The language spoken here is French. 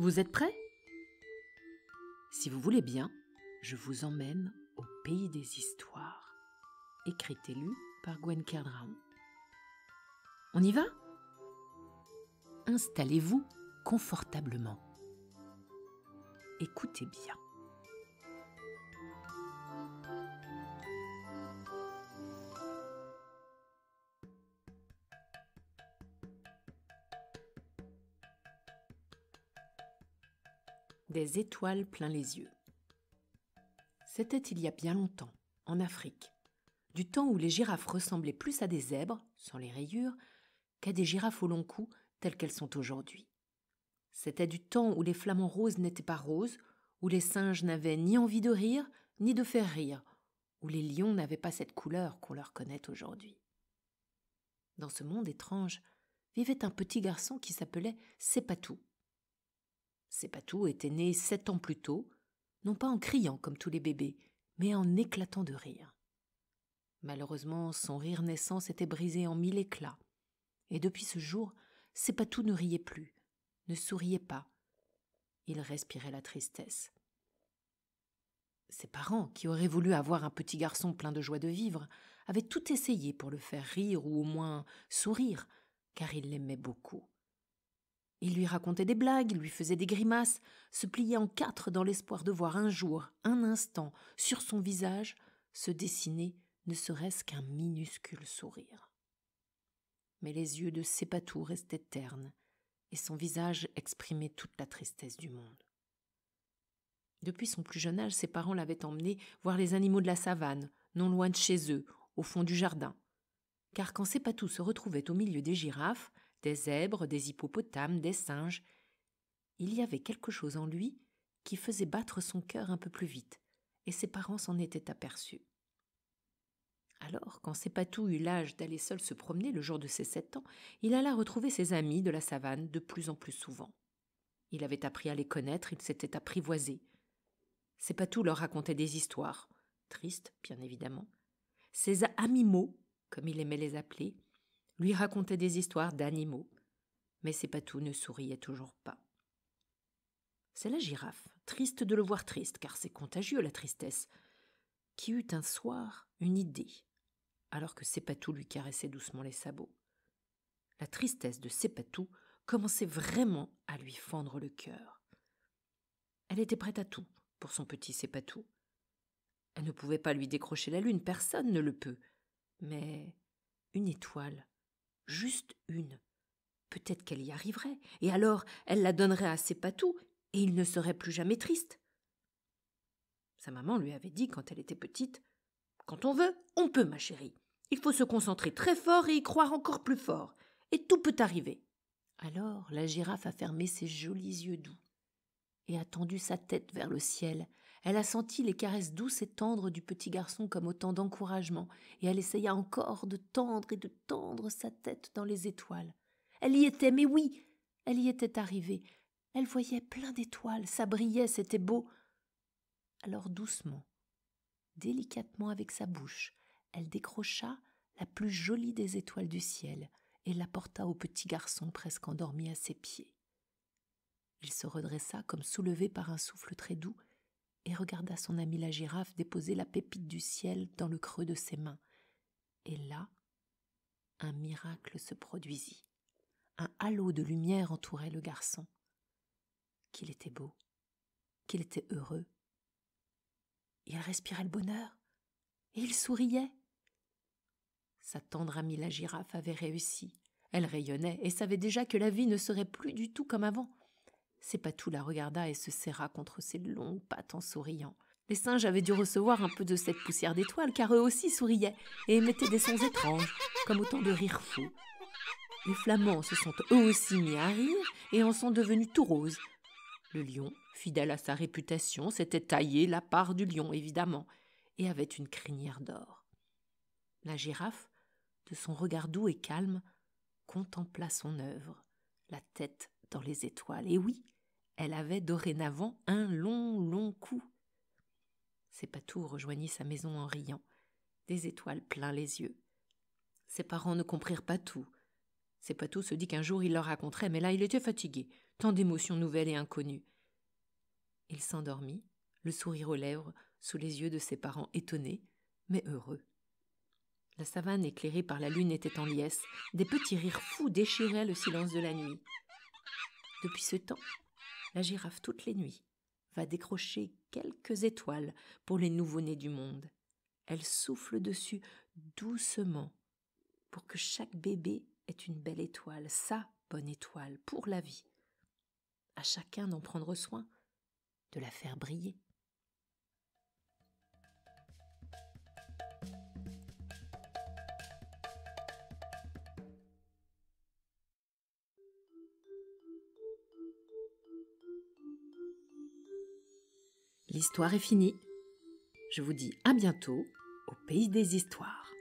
Vous êtes prêts Si vous voulez bien, je vous emmène au pays des histoires. Écrite et lu par Gwen Kerdraon. On y va Installez-vous confortablement. Écoutez bien. des étoiles plein les yeux. C'était il y a bien longtemps, en Afrique, du temps où les girafes ressemblaient plus à des zèbres, sans les rayures, qu'à des girafes au long cou telles qu'elles sont aujourd'hui. C'était du temps où les flamants roses n'étaient pas roses, où les singes n'avaient ni envie de rire, ni de faire rire, où les lions n'avaient pas cette couleur qu'on leur connaît aujourd'hui. Dans ce monde étrange vivait un petit garçon qui s'appelait Sepatou, Sépatou était né sept ans plus tôt, non pas en criant comme tous les bébés, mais en éclatant de rire. Malheureusement, son rire naissant s'était brisé en mille éclats, et depuis ce jour, Sépatou ne riait plus, ne souriait pas. Il respirait la tristesse. Ses parents, qui auraient voulu avoir un petit garçon plein de joie de vivre, avaient tout essayé pour le faire rire ou au moins sourire, car il l'aimait beaucoup. Il lui racontait des blagues, lui faisait des grimaces, se pliait en quatre dans l'espoir de voir un jour, un instant, sur son visage, se dessiner ne serait-ce qu'un minuscule sourire. Mais les yeux de Sepatou restaient ternes, et son visage exprimait toute la tristesse du monde. Depuis son plus jeune âge, ses parents l'avaient emmené voir les animaux de la savane, non loin de chez eux, au fond du jardin. Car quand Sépatou se retrouvait au milieu des girafes, des zèbres, des hippopotames, des singes. Il y avait quelque chose en lui qui faisait battre son cœur un peu plus vite, et ses parents s'en étaient aperçus. Alors, quand Sépatou eut l'âge d'aller seul se promener le jour de ses sept ans, il alla retrouver ses amis de la savane de plus en plus souvent. Il avait appris à les connaître, il s'était apprivoisé. Sépatou leur racontait des histoires, tristes bien évidemment. Ses animaux, comme il aimait les appeler, lui racontait des histoires d'animaux, mais Sépatou ne souriait toujours pas. C'est la girafe, triste de le voir triste, car c'est contagieux la tristesse, qui eut un soir une idée, alors que Sépatou lui caressait doucement les sabots. La tristesse de Sépatou commençait vraiment à lui fendre le cœur. Elle était prête à tout pour son petit Sépatou. Elle ne pouvait pas lui décrocher la lune, personne ne le peut. Mais une étoile juste une. Peut-être qu'elle y arriverait, et alors elle la donnerait à ses patous, et il ne serait plus jamais triste. Sa maman lui avait dit quand elle était petite Quand on veut, on peut, ma chérie. Il faut se concentrer très fort et y croire encore plus fort, et tout peut arriver. Alors la girafe a fermé ses jolis yeux doux et a tendu sa tête vers le ciel, elle a senti les caresses douces et tendres du petit garçon comme autant d'encouragement, et elle essaya encore de tendre et de tendre sa tête dans les étoiles. Elle y était, mais oui, elle y était arrivée. Elle voyait plein d'étoiles, ça brillait, c'était beau. Alors doucement, délicatement avec sa bouche, elle décrocha la plus jolie des étoiles du ciel et la porta au petit garçon presque endormi à ses pieds. Il se redressa comme soulevé par un souffle très doux et regarda son ami la girafe déposer la pépite du ciel dans le creux de ses mains. Et là, un miracle se produisit. Un halo de lumière entourait le garçon. Qu'il était beau, qu'il était heureux. Il respirait le bonheur, et il souriait. Sa tendre amie la girafe avait réussi. Elle rayonnait et savait déjà que la vie ne serait plus du tout comme avant. Sépatou la regarda et se serra contre ses longues pattes en souriant. Les singes avaient dû recevoir un peu de cette poussière d'étoiles, car eux aussi souriaient et émettaient des sons étranges, comme autant de rires fous. Les flamands se sont eux aussi mis à rire et en sont devenus tout roses. Le lion, fidèle à sa réputation, s'était taillé la part du lion, évidemment, et avait une crinière d'or. La girafe, de son regard doux et calme, contempla son œuvre, la tête dans les étoiles. Et oui, elle avait dorénavant un long, long cou. Sépatou rejoignit sa maison en riant, des étoiles plein les yeux. Ses parents ne comprirent pas tout. Sépatou se dit qu'un jour il leur raconterait, mais là il était fatigué, tant d'émotions nouvelles et inconnues. Il s'endormit, le sourire aux lèvres, sous les yeux de ses parents étonnés, mais heureux. La savane éclairée par la lune était en liesse, des petits rires fous déchiraient le silence de la nuit. Depuis ce temps, la girafe toutes les nuits va décrocher quelques étoiles pour les nouveau-nés du monde. Elle souffle dessus doucement pour que chaque bébé ait une belle étoile, sa bonne étoile, pour la vie. À chacun d'en prendre soin, de la faire briller. L'histoire est finie. Je vous dis à bientôt au pays des histoires.